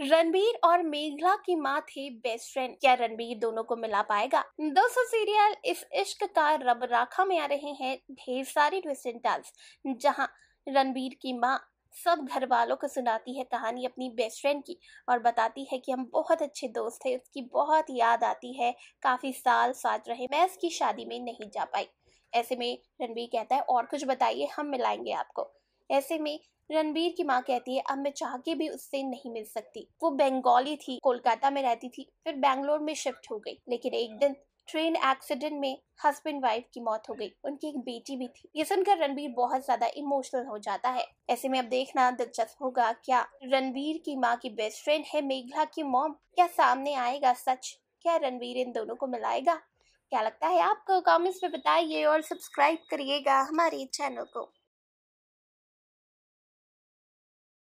रणबीर और मेघला की माँ थी बेस्ट फ्रेंड क्या रणबीर दोनों को मिला पाएगा दोस्तों सीरियल इस इश्क का रब राखा में आ रहे हैं ढेर सारी ट्विस्ट जहां रणबीर की माँ सब घर वालों को सुनाती है कहानी अपनी बेस्ट फ्रेंड की और बताती है कि हम बहुत अच्छे दोस्त थे उसकी बहुत याद आती है काफ़ी साल साथ रहे मैं उसकी शादी में नहीं जा पाई ऐसे में रणबीर कहता है और कुछ बताइए हम मिलाएंगे आपको ऐसे में रणबीर की माँ कहती है अब मैं चाह के भी उससे नहीं मिल सकती वो बंगाली थी कोलकाता में रहती थी फिर बैंगलोर में शिफ्ट हो गई लेकिन एक दिन ट्रेन एक्सीडेंट में हस्बैंड वाइफ की मौत हो गई उनकी एक बेटी भी थी ये सुनकर रणबीर बहुत ज्यादा इमोशनल हो जाता है ऐसे में अब देखना दिलचस्प होगा क्या रणबीर की माँ की बेस्ट फ्रेंड है मेघला की मॉम क्या सामने आएगा सच क्या रणबीर इन दोनों को मिलाएगा क्या लगता है आपको कमेंट्स में बताइए और सब्सक्राइब करिएगा हमारे चैनल को